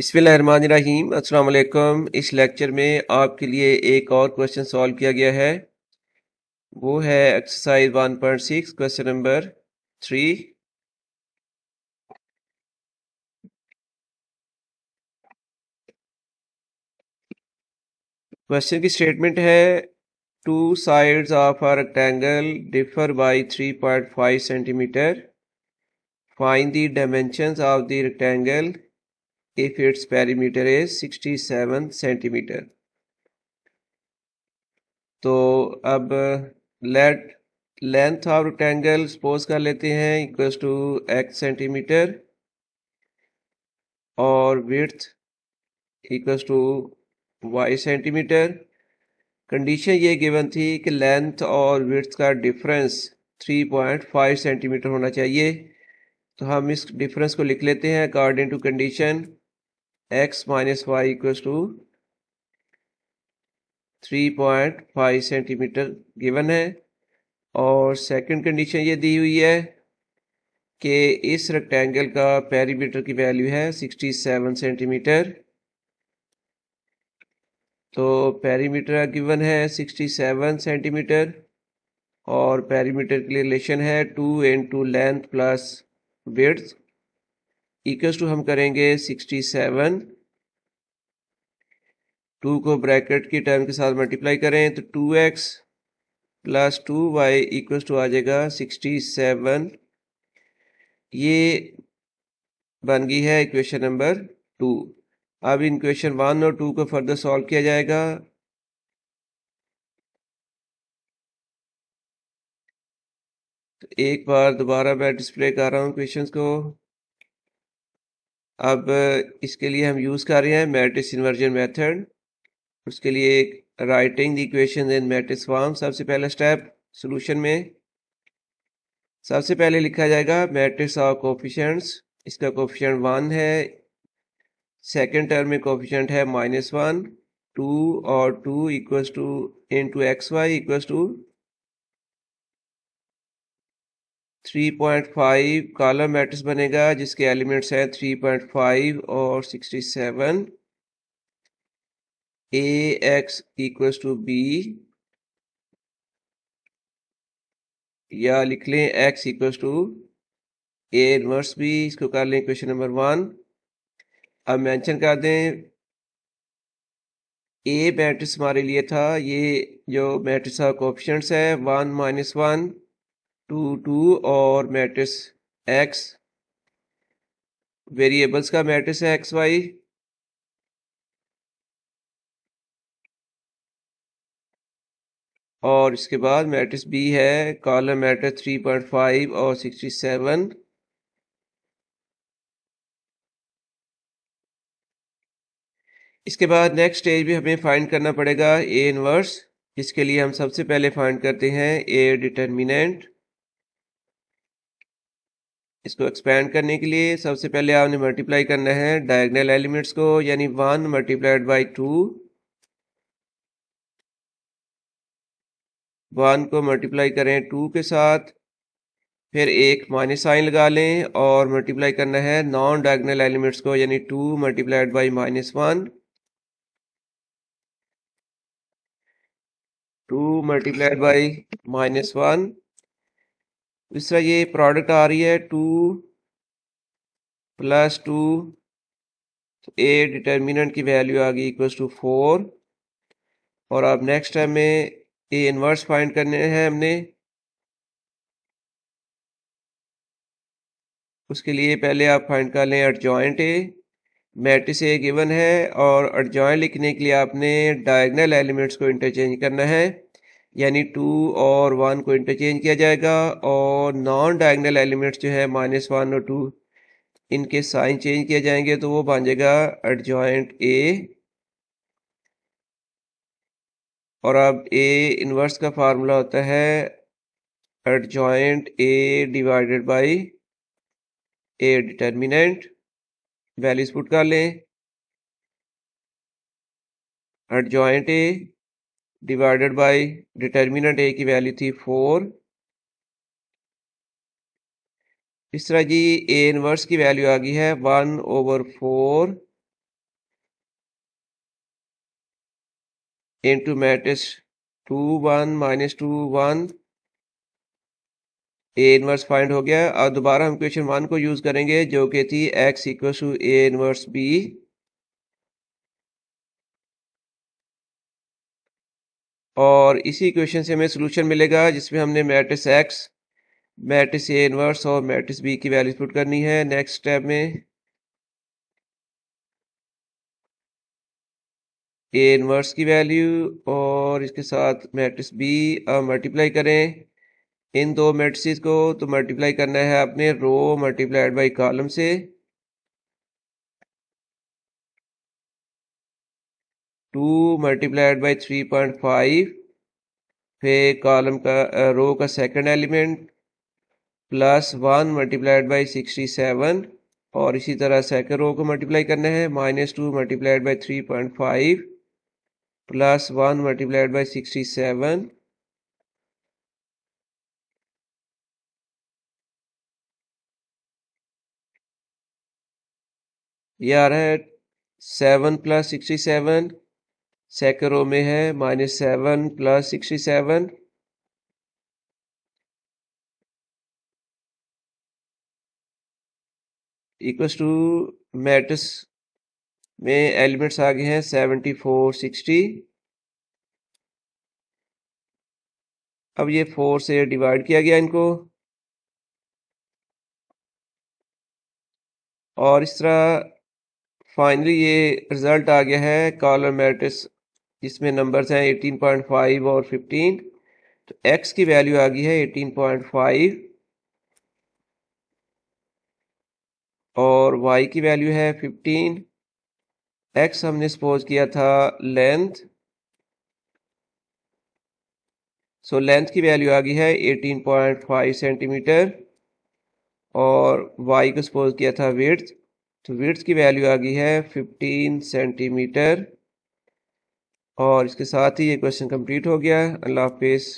बिस्मिल्लाहिर्रहमानिर्रहीम अस्सलाम इस लेक्चर में आपके लिए एक और क्वेश्चन सॉल्व किया गया है वो है exercise 1.6 question number three question की स्टेटमेंट है two sides of a rectangle differ by 3.5 centimeter find the dimensions of the rectangle if its perimeter is 67 centimeter. तो अब let length of rectangle suppose कर लेते हैं इक्वल टू एक्स सेंटीमीटर और width equal to y centimeter condition ये given थी कि length और विथ का डिफरेंस 3.5 सेंटीमीटर होना चाहिए तो हम इस डिफरेंस को लिख लेते हैं according to condition x minus y equals to three point five centimeter given है और सेकंड कंडीशन ये दी हुई है कि इस रेक्टेंगल का पेरीमीटर की वैल्यू है सिक्सटी सेवन सेंटीमीटर तो पेरीमीटर गिवन है सिक्सटी सेवन सेंटीमीटर और पेरीमीटर के लिए रिलेशन है two into length plus width equals to हम करेंगे सिक्सटी सेवन टू को ब्रैकेट की टर्म के साथ मल्टीप्लाई करें तो two x plus two y equals to आ जाएगा सिक्सटी सेवन ये बन गई है इक्वेशन नंबर टू अब इन क्वेश्चन वन और टू को फर्दर सॉल्व किया जाएगा तो एक बार दोबारा मैं डिस्प्ले कर रहा हूँ क्वेश्चंस को अब इसके लिए हम यूज़ कर रहे हैं मैट्रिक्स इन्वर्जन मेथड उसके लिए एक writing the equation in matrix form सबसे पहला स्टेप सॉल्यूशन में सबसे पहले लिखा जाएगा मैट्रिक्स ऑफ कोफिशेंट्स इसका कोफिशेंट वन है सेकेंड टर्म में कोफिशेंट है माइनस वन टू और two equals to into x y equals to three point five column matrix बनेगा जिसके एलिमेंट्स हैं थ्री पॉइंट फाइव और sixty seven A x equals to B या लिख लें x equals to A inverse B इसको कर लें क्वेश्चन नंबर वन अब मेंशन कर दें ए मैट्रिक्स हमारे लिए था ये जो मैट्रिक्स का ऑप्शन है one minus one two two और मैट्रिक्स एक्स वेरिएबल्स का मैट्रिक्स है एक्स वाई और इसके बाद मैट्रिक्स बी है column matrix three point five और सिक्सटी सेवन इसके बाद नेक्स्ट स्टेज भी हमें फाइंड करना पड़ेगा ए इनवर्स जिसके लिए हम सबसे पहले फाइंड करते हैं ए डिटर्मिनेंट इसको एक्सपेंड करने के लिए सबसे पहले आपने मल्टीप्लाई करना है डायगनल एलिमेंट्स को यानी one multiplied by two one को मल्टीप्लाई करें टू के साथ फिर एक माइनस साइन लगा लें और मल्टीप्लाई करना है नॉन डायगनल एलिमेंट्स को यानी two multiplied by minus one two multiplied by minus one इस तरह ये प्रोडक्ट आ रही है टू प्लस टू तो ए डिटर्मिनेंट की वैल्यू आ गई इक्वल्स टू फोर और अब नेक्स्ट टाइम में ए इन्वर्स फाइंड करने हैं हमने उसके लिए पहले आप फाइंड कर लें adjoint A matrix A given है और एडजॉइंट लिखने के लिए आपने डायगनल एलिमेंट्स को इंटरचेंज करना है यानी टू और वन को इंटरचेंज किया जाएगा और नॉन डायगनल एलिमेंट्स जो है माइनस वन और टू इनके साइन चेंज किए जाएंगे तो वो बन जाएगा एडजॉइंट ए और अब ए इन्वर्स का फार्मूला होता है adjoint A divided by A determinant values put कर लें adjoint A divided by determinant A की वैल्यू थी फोर इस तरह जी ए इनवर्स की वैल्यू आ गई है one over four into matrix two one minus two one A inverse find हो गया और दोबारा हम क्वेश्चन वन को यूज़ करेंगे जो कि थी x equal to A inverse B और इसी क्वेश्चन से हमें सोल्यूशन मिलेगा जिसमें हमने matrix x matrix A inverse और मैट्रिक्स बी की वैल्यूज पुट करनी है नेक्स्ट स्टेप में ए इनवर्स की वैल्यू और इसके साथ मैट्रिक्स बी अब मल्टीप्लाई करें इन दो मैट्रिक्स को तो मल्टीप्लाई करना है आपने रो मल्टीप्लाइड बाई कॉलम से two multiplied by three point five फिर कॉलम का रो का second element plus one multiplied by sixty seven और इसी तरह सेकंड रो को मल्टीप्लाई करना है minus two multiplied by three point five plus one multiplied by sixty seven यार आ रहा है सेवन प्लस सिक्सटी सेवन सैकड़ों में है minus seven plus sixty seven equal to matrix में एलिमेंट्स आ गए हैं सेवेंटी फोर सिक्सटी अब ये फोर से डिवाइड किया गया इनको और इस तरह फाइनली ये रिज़ल्ट आ गया है कॉलम मैट्रिक्स इसमें नंबर्स हैं 18.5 और 15 तो x की वैल्यू आ गई है 18.5 और y की वैल्यू है 15 x हमने सपोज किया था लेंथ सो लेंथ की वैल्यू आ गई है 18.5 सेंटीमीटर और y को सपोज किया था विर्थ तो विर्थ की वैल्यू आ गई है 15 सेंटीमीटर और इसके साथ ही ये क्वेश्चन कंप्लीट हो गया है अल्लाह हाफिज़